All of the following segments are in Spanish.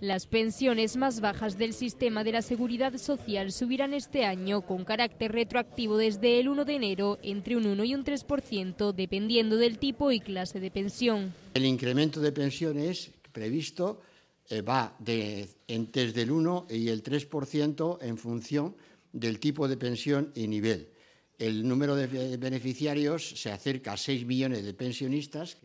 Las pensiones más bajas del sistema de la seguridad social subirán este año con carácter retroactivo desde el 1 de enero entre un 1 y un 3% dependiendo del tipo y clase de pensión. El incremento de pensiones previsto eh, va de, entre el 1 y el 3% en función del tipo de pensión y nivel. El número de beneficiarios se acerca a 6 millones de pensionistas.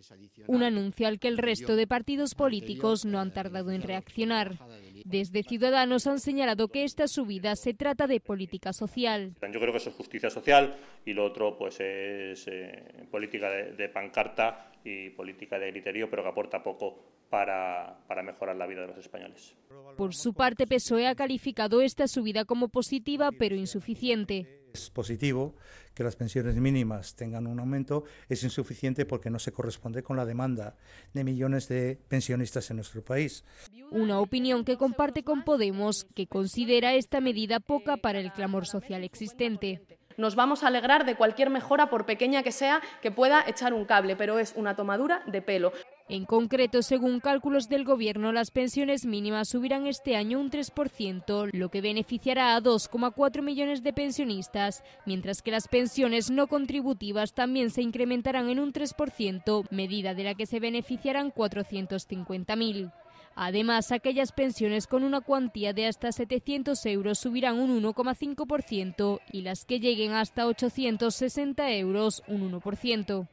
un anuncio al que el resto de partidos políticos no han eh, tardado en reaccionar. Desde Ciudadanos han señalado que esta subida se trata de política social. Yo creo que eso es justicia social y lo otro pues es eh, política de, pancarta y política de criterio, pero que aporta poco para, para mejorar la vida de los españoles. Por su parte, PSOE ha calificado esta subida como positiva pero insuficiente es positivo que las pensiones mínimas tengan un aumento, es insuficiente porque no se corresponde con la demanda de millones de pensionistas en nuestro país. Una opinión que comparte con Podemos, que considera esta medida poca para el clamor social existente. Nos vamos a alegrar de cualquier mejora, por pequeña que sea, que pueda echar un cable, pero es una tomadura de pelo. En concreto, según cálculos del Gobierno, las pensiones mínimas subirán este año un 3%, lo que beneficiará a 2,4 millones de pensionistas, mientras que las pensiones no contributivas también se incrementarán en un 3%, medida de la que se beneficiarán 450.000. Además, aquellas pensiones con una cuantía de hasta 700 euros subirán un 1,5% y las que lleguen hasta 860 euros un 1%.